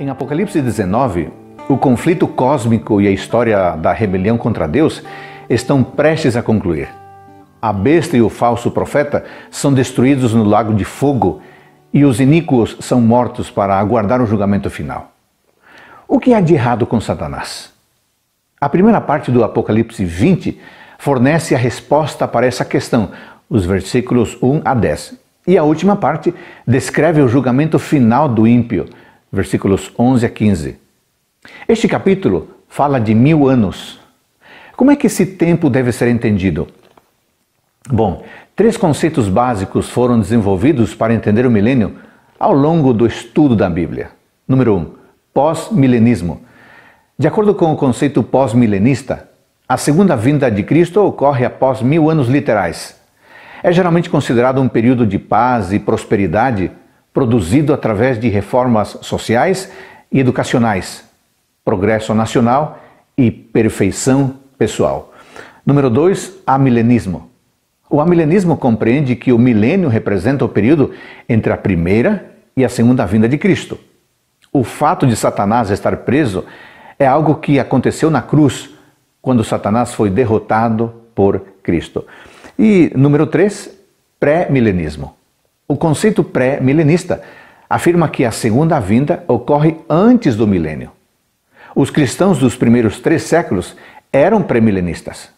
Em Apocalipse 19, o conflito cósmico e a história da rebelião contra Deus estão prestes a concluir. A besta e o falso profeta são destruídos no lago de fogo e os iníquos são mortos para aguardar o julgamento final. O que há de errado com Satanás? A primeira parte do Apocalipse 20 fornece a resposta para essa questão, os versículos 1 a 10. E a última parte descreve o julgamento final do ímpio, versículos 11 a 15. Este capítulo fala de mil anos. Como é que esse tempo deve ser entendido? Bom, três conceitos básicos foram desenvolvidos para entender o milênio ao longo do estudo da Bíblia. Número 1. Um, Pós-milenismo. De acordo com o conceito pós-milenista, a segunda vinda de Cristo ocorre após mil anos literais. É geralmente considerado um período de paz e prosperidade produzido através de reformas sociais e educacionais, progresso nacional e perfeição pessoal. Número 2, amilenismo. O amilenismo compreende que o milênio representa o período entre a primeira e a segunda vinda de Cristo. O fato de Satanás estar preso é algo que aconteceu na cruz, quando Satanás foi derrotado por Cristo. E número 3, pré-milenismo. O conceito pré-milenista afirma que a segunda vinda ocorre antes do milênio. Os cristãos dos primeiros três séculos eram pré-milenistas.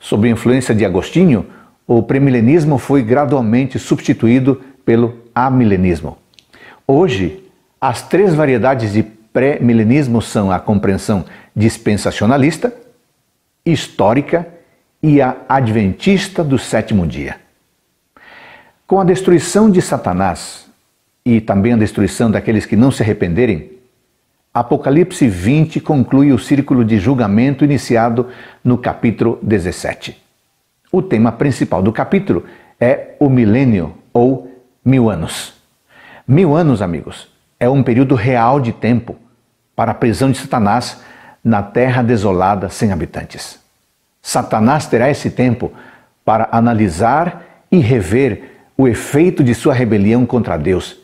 Sob a influência de Agostinho, o premilenismo foi gradualmente substituído pelo amilenismo. Hoje, as três variedades de pré-milenismo são a compreensão dispensacionalista, histórica e a adventista do sétimo dia. Com a destruição de Satanás e também a destruição daqueles que não se arrependerem, Apocalipse 20 conclui o círculo de julgamento iniciado no capítulo 17. O tema principal do capítulo é o milênio ou mil anos. Mil anos, amigos, é um período real de tempo para a prisão de Satanás na terra desolada sem habitantes. Satanás terá esse tempo para analisar e rever o efeito de sua rebelião contra Deus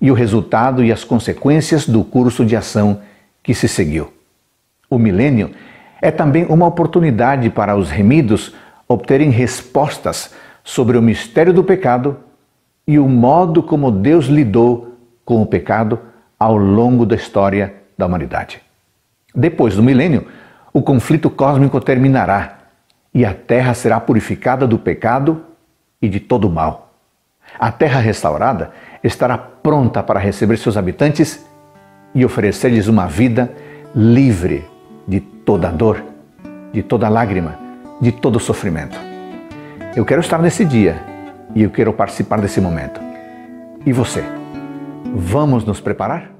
e o resultado e as consequências do curso de ação que se seguiu. O milênio é também uma oportunidade para os remidos obterem respostas sobre o mistério do pecado e o modo como Deus lidou com o pecado ao longo da história da humanidade. Depois do milênio, o conflito cósmico terminará e a Terra será purificada do pecado e de todo o mal. A terra restaurada estará pronta para receber seus habitantes e oferecer-lhes uma vida livre de toda dor, de toda lágrima, de todo sofrimento. Eu quero estar nesse dia e eu quero participar desse momento. E você? Vamos nos preparar?